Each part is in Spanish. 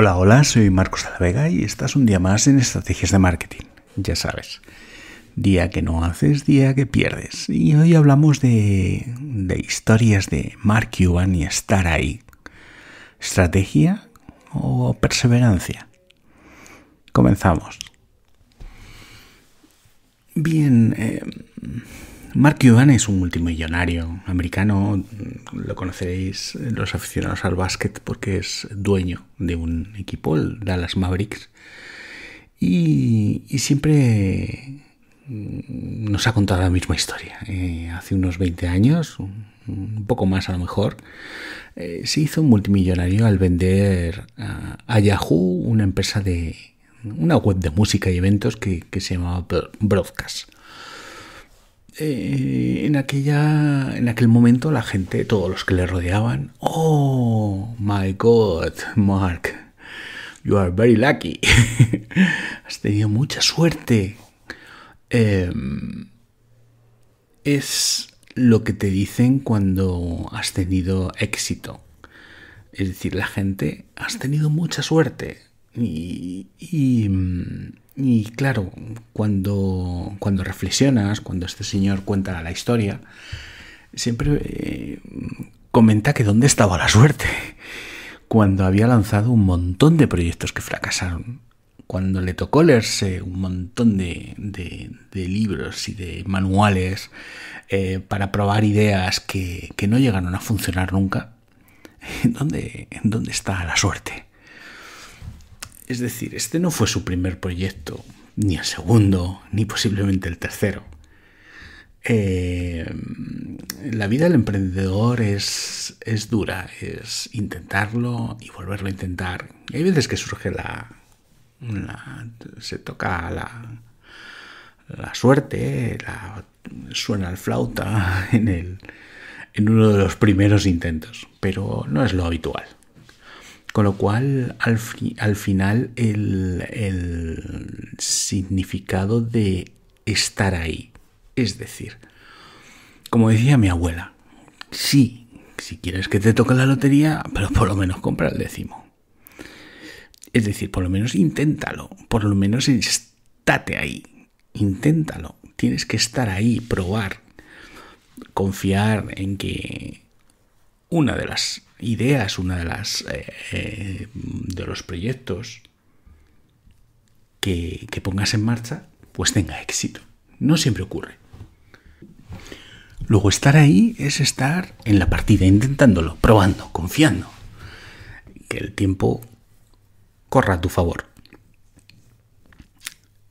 Hola, hola, soy Marcos de la Vega y estás un día más en Estrategias de Marketing, ya sabes. Día que no haces, día que pierdes. Y hoy hablamos de, historias de Mark Cuban y estar ahí. ¿Estrategia o perseverancia? Comenzamos. Bien, eh, Mark Cuban es un multimillonario americano, lo conoceréis los aficionados al básquet porque es dueño de un equipo, el Dallas Mavericks, y, siempre nos ha contado la misma historia. Eh, hace unos 20 años, un poco más a lo mejor, eh, se hizo un multimillonario al vender a, Yahoo una empresa de una web de música y eventos que se llamaba Broadcast. Eh, en, aquella, en aquel momento la gente, todos los que le rodeaban, oh, my God, Mark, you are very lucky. Has tenido mucha suerte. Em, es lo que te dicen cuando has tenido éxito. Es decir, la gente, has tenido mucha suerte. y mm, y claro, cuando, reflexionas, cuando este señor cuenta la historia, siempre eh, comenta que dónde estaba la suerte, cuando había lanzado un montón de proyectos que fracasaron, cuando le tocó leerse un montón de, de, libros y de manuales eh, para probar ideas que, no llegaron a funcionar nunca, ¿dónde, ¿dónde está la suerte? Es decir, este no fue su primer proyecto, ni el segundo, ni posiblemente el tercero. Eh, la vida del emprendedor es, dura, es intentarlo y volverlo a intentar. Hay veces que surge la... se toca la, la suerte, la, suena la flauta en, en uno de los primeros intentos, pero no es lo habitual. Con lo cual, al, final, el, el significado de estar ahí, es decir, como decía mi abuela, sí, si quieres que te toque la lotería, pero por lo menos compra el décimo. Es decir, por lo menos inténtalo, por lo menos estate ahí, inténtalo. Tienes que estar ahí, probar, confiar en que una de las ideas, una de las eh, eh, de los proyectos que, que pongas en marcha, pues tenga éxito. No siempre ocurre. Luego estar ahí es estar en la partida, intentándolo, probando, confiando. Que el tiempo corra a tu favor.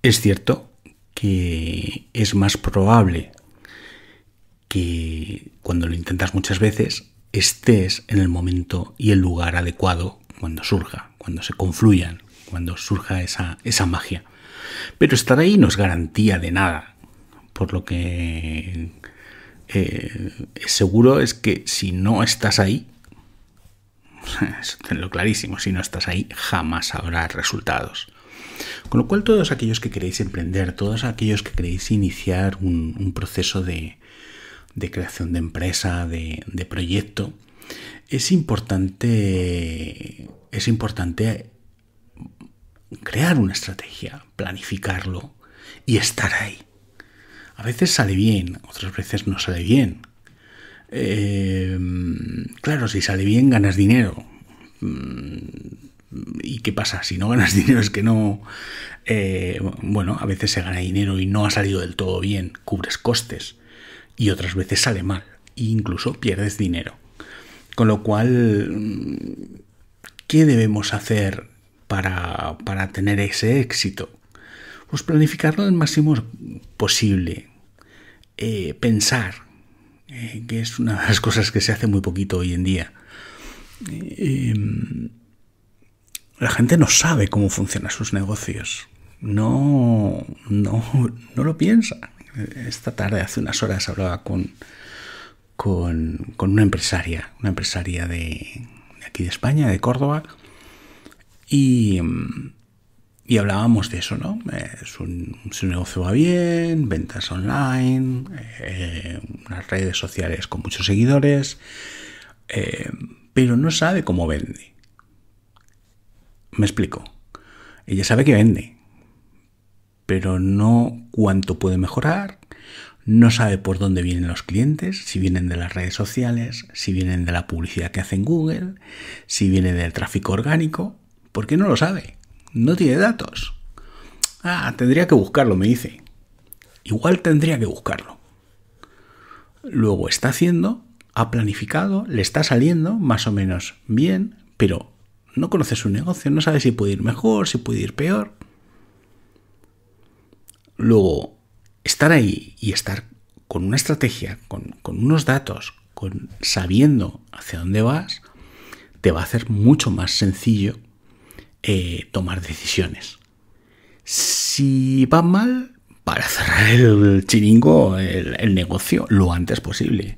Es cierto que es más probable que cuando lo intentas muchas veces estés en el momento y el lugar adecuado cuando surja, cuando se confluyan, cuando surja esa, esa magia. Pero estar ahí no es garantía de nada, por lo que eh, seguro es que si no estás ahí, tenlo clarísimo, si no estás ahí jamás habrá resultados. Con lo cual todos aquellos que queréis emprender, todos aquellos que queréis iniciar un proceso de, de creación de empresa, de, proyecto, es importante, es importante crear una estrategia, planificarlo y estar ahí. A veces sale bien, otras veces no sale bien. Eh, claro, si sale bien ganas dinero. Mm, ¿Y qué pasa? Si no ganas dinero es que no... Eh, bueno, a veces se gana dinero y no ha salido del todo bien, cubres costes y otras veces sale mal e incluso pierdes dinero. Con lo cual, ¿qué debemos hacer para, tener ese éxito? Pues planificarlo al máximo posible, eh, pensar, eh, que es una de las cosas que se hace muy poquito hoy en día. Em, la gente no sabe cómo funcionan sus negocios. No, no, no lo piensa esta tarde, hace unas horas, hablaba con, con, una empresaria, una empresaria de, aquí de España, de Córdoba, y, hablábamos de eso, ¿no? Eh, su, negocio va bien, ventas online, eh, unas redes sociales con muchos seguidores, eh, pero no sabe cómo vende. Me explico. Ella sabe que vende, pero no cuánto puede mejorar, no sabe por dónde vienen los clientes, si vienen de las redes sociales, si vienen de la publicidad que hace en Google, si viene del tráfico orgánico, porque no lo sabe? No tiene datos. Ah, tendría que buscarlo, me dice. Igual tendría que buscarlo. Luego está haciendo, ha planificado, le está saliendo más o menos bien, pero no conoce su negocio, no sabe si puede ir mejor, si puede ir peor. Luego, estar ahí y estar con una estrategia, con, unos datos, con, sabiendo hacia dónde vas, te va a hacer mucho más sencillo eh, tomar decisiones. Si va mal, para cerrar el chiringo, el, negocio, lo antes posible.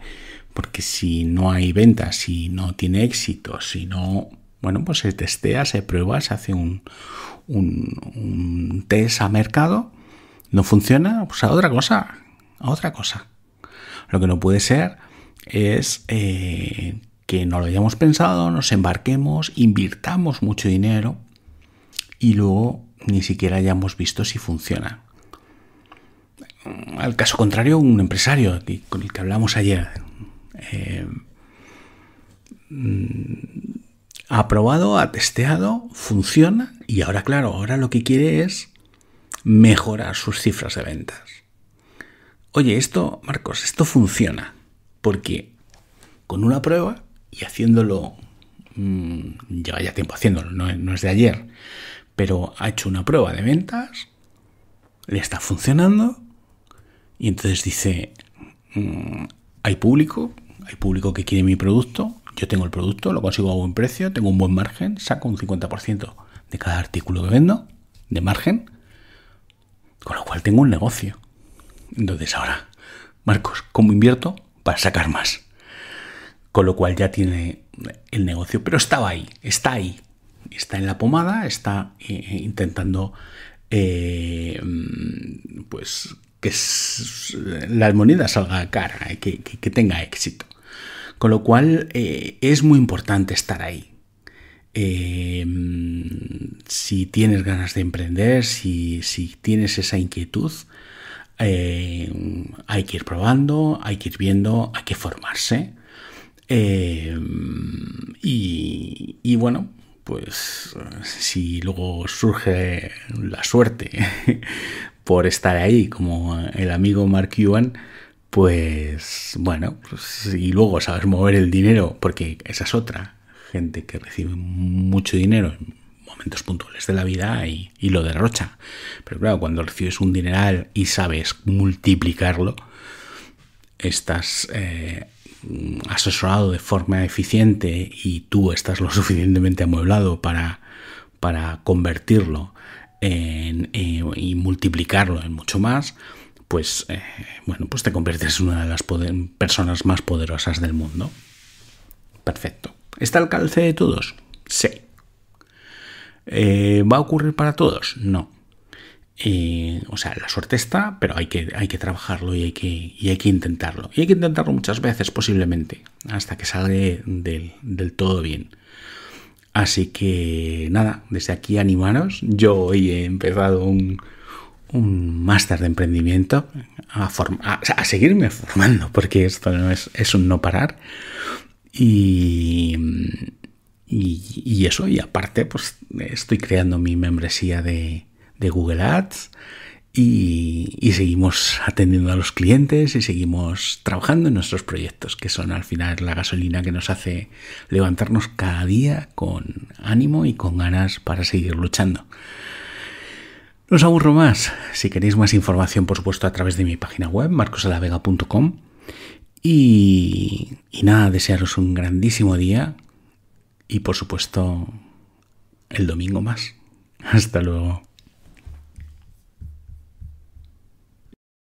Porque si no hay ventas, si no tiene éxito, si no bueno, pues se testea, se prueba, se hace un, test a mercado ¿No funciona? Pues a otra cosa, a otra cosa. Lo que no puede ser es eh, que no lo hayamos pensado, nos embarquemos, invirtamos mucho dinero y luego ni siquiera hayamos visto si funciona. Al caso contrario, un empresario con el que hablamos ayer ha eh, mm, probado, ha testeado, funciona y ahora, claro, ahora lo que quiere es mejorar sus cifras de ventas. Oye, esto, Marcos, esto funciona, porque con una prueba y haciéndolo, mm, lleva ya tiempo haciéndolo, no, es de ayer, pero ha hecho una prueba de ventas, le está funcionando, y entonces dice, mm, hay público, hay público que quiere mi producto, yo tengo el producto, lo consigo a buen precio, tengo un buen margen, saco un 50% de cada artículo que vendo de margen, con lo cual tengo un negocio. Entonces ahora, Marcos, ¿cómo invierto? Para sacar más. Con lo cual ya tiene el negocio, pero estaba ahí, está ahí. Está en la pomada, está eh, eh, intentando eh, mm, pues que la moneda salga cara, que, que, tenga éxito. Con lo cual es muy importante estar ahí si tienes ganas de emprender, si, tienes esa inquietud, eh, hay que ir probando, hay que ir viendo, hay que formarse. Eh, y, bueno, pues si luego surge la suerte por estar ahí, como el amigo Mark Yuan, pues bueno, pues, y luego sabes mover el dinero, porque esa es otra gente que recibe mucho dinero momentos puntuales de la vida y, de lo derrocha. Pero claro, cuando recibes un dineral y sabes multiplicarlo, estás eh, asesorado de forma eficiente y tú estás lo suficientemente amueblado para, para convertirlo eh, y multiplicarlo en mucho más, pues, eh, bueno, pues te conviertes en una de las personas más poderosas del mundo. Perfecto. ¿Está al calce de todos? Sí. Eh, ¿Va a ocurrir para todos? No. Eh, o sea, la suerte está, pero hay que, hay que trabajarlo y hay que, hay que, intentarlo. Y hay que intentarlo muchas veces, posiblemente, hasta que salga del, todo bien. Así que nada, desde aquí animaros. Yo hoy he empezado un, máster de emprendimiento a, a, seguirme formando, porque esto no es, es un no parar. Y, y, eso, y aparte, pues estoy creando mi membresía de, Google Ads y, seguimos atendiendo a los clientes y seguimos trabajando en nuestros proyectos, que son al final la gasolina que nos hace levantarnos cada día con ánimo y con ganas para seguir luchando. No os aburro más. Si queréis más información, por supuesto, a través de mi página web, marcosalavega.com. y nada, desearos un grandísimo día y por supuesto el domingo más. Hasta luego.